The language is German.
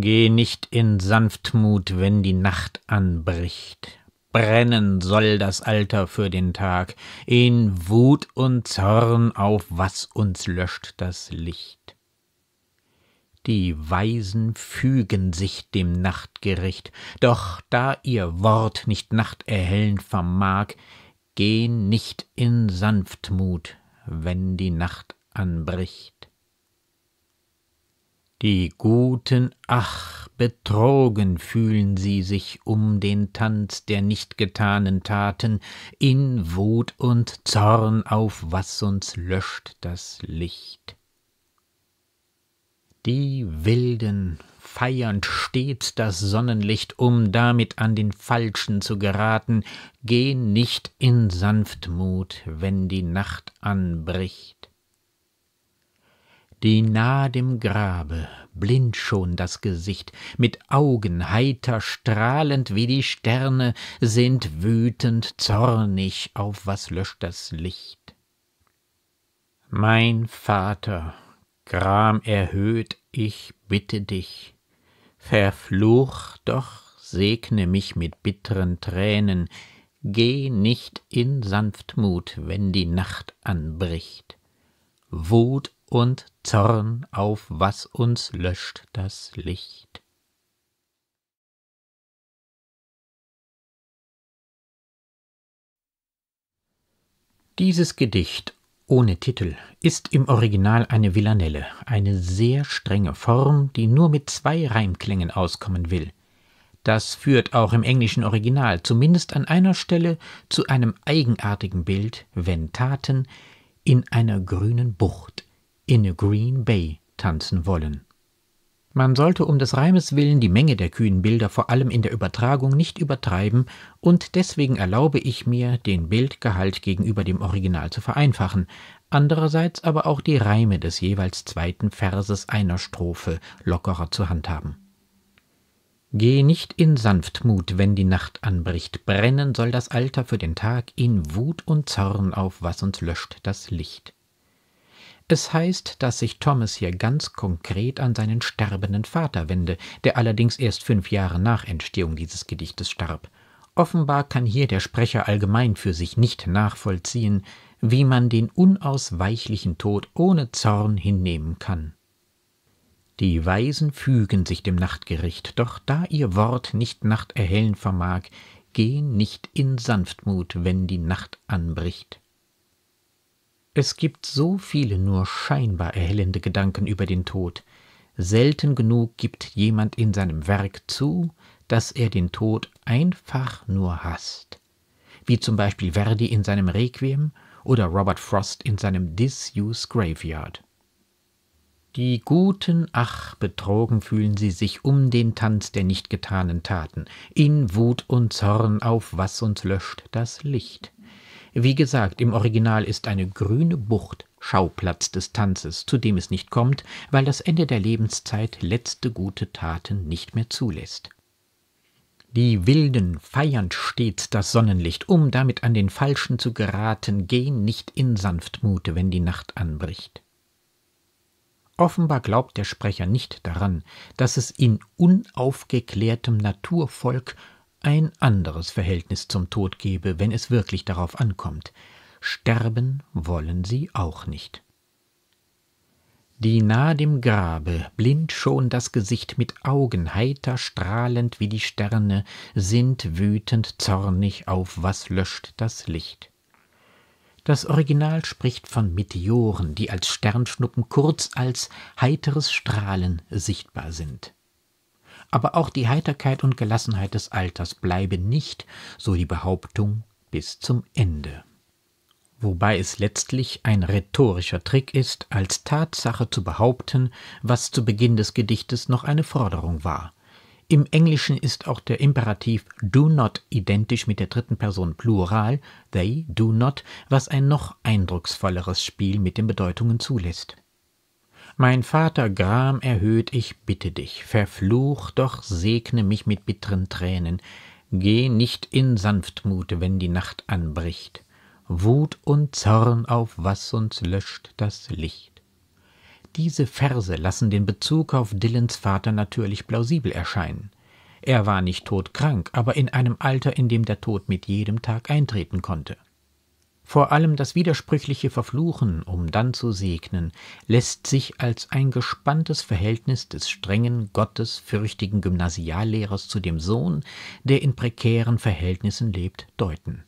Geh nicht in Sanftmut, wenn die Nacht anbricht. Brennen soll das Alter für den Tag, in Wut und Zorn auf was uns löscht das Licht. Die Weisen fügen sich dem Nachtgericht, doch da ihr Wort nicht nachterhellend vermag, geh nicht in Sanftmut, wenn die Nacht anbricht. Die Guten, ach, betrogen fühlen sie sich um den Tanz der nicht getanen Taten, in Wut und Zorn, auf was uns löscht das Licht. Die Wilden feiernd stets das Sonnenlicht, um damit an den Falschen zu geraten, gehn nicht in Sanftmut, wenn die Nacht anbricht die nah dem grabe blind schon das gesicht mit augen heiter strahlend wie die sterne sind wütend zornig auf was löscht das licht mein vater gramerhöht ich bitte dich verfluch doch segne mich mit bittren tränen geh nicht in sanftmut wenn die nacht anbricht Wut und Zorn auf, was uns löscht das Licht. Dieses Gedicht ohne Titel ist im Original eine Villanelle, eine sehr strenge Form, die nur mit zwei Reimklängen auskommen will. Das führt auch im englischen Original zumindest an einer Stelle zu einem eigenartigen Bild, wenn Taten, in einer grünen Bucht in a Green Bay tanzen wollen. Man sollte um des Reimes willen die Menge der kühnen Bilder vor allem in der Übertragung nicht übertreiben, und deswegen erlaube ich mir, den Bildgehalt gegenüber dem Original zu vereinfachen, andererseits aber auch die Reime des jeweils zweiten Verses einer Strophe lockerer zu handhaben. Geh nicht in Sanftmut, wenn die Nacht anbricht, brennen soll das Alter für den Tag in Wut und Zorn auf, was uns löscht das Licht. Es heißt, dass sich Thomas hier ganz konkret an seinen sterbenden Vater wende, der allerdings erst fünf Jahre nach Entstehung dieses Gedichtes starb. Offenbar kann hier der Sprecher allgemein für sich nicht nachvollziehen, wie man den unausweichlichen Tod ohne Zorn hinnehmen kann. Die Weisen fügen sich dem Nachtgericht, doch da ihr Wort nicht Nacht erhellen vermag, gehen nicht in Sanftmut, wenn die Nacht anbricht. Es gibt so viele nur scheinbar erhellende Gedanken über den Tod. Selten genug gibt jemand in seinem Werk zu, dass er den Tod einfach nur hasst. Wie zum Beispiel Verdi in seinem Requiem oder Robert Frost in seinem Disuse Graveyard. Die Guten, ach, betrogen fühlen sie sich um den Tanz der nicht getanen Taten, in Wut und Zorn auf was uns löscht das Licht. Wie gesagt, im Original ist eine grüne Bucht Schauplatz des Tanzes, zu dem es nicht kommt, weil das Ende der Lebenszeit letzte gute Taten nicht mehr zulässt. Die Wilden feiern stets das Sonnenlicht, um damit an den Falschen zu geraten, gehen nicht in Sanftmute, wenn die Nacht anbricht. Offenbar glaubt der Sprecher nicht daran, dass es in unaufgeklärtem Naturvolk ein anderes Verhältnis zum Tod gebe, wenn es wirklich darauf ankommt. Sterben wollen sie auch nicht. Die nahe dem Grabe, blind schon das Gesicht, mit Augen heiter strahlend wie die Sterne, sind wütend zornig auf was löscht das Licht. Das Original spricht von Meteoren, die als Sternschnuppen kurz als heiteres Strahlen sichtbar sind aber auch die Heiterkeit und Gelassenheit des Alters bleibe nicht, so die Behauptung, bis zum Ende. Wobei es letztlich ein rhetorischer Trick ist, als Tatsache zu behaupten, was zu Beginn des Gedichtes noch eine Forderung war. Im Englischen ist auch der Imperativ do not identisch mit der dritten Person Plural, they do not, was ein noch eindrucksvolleres Spiel mit den Bedeutungen zulässt. Mein Vater Gram erhöht, ich bitte dich, verfluch, doch segne mich mit bitteren Tränen, geh nicht in Sanftmut, wenn die Nacht anbricht, Wut und Zorn, auf was uns löscht das Licht. Diese Verse lassen den Bezug auf Dillens Vater natürlich plausibel erscheinen. Er war nicht todkrank, aber in einem Alter, in dem der Tod mit jedem Tag eintreten konnte. Vor allem das widersprüchliche Verfluchen, um dann zu segnen, lässt sich als ein gespanntes Verhältnis des strengen, gottesfürchtigen Gymnasiallehrers zu dem Sohn, der in prekären Verhältnissen lebt, deuten.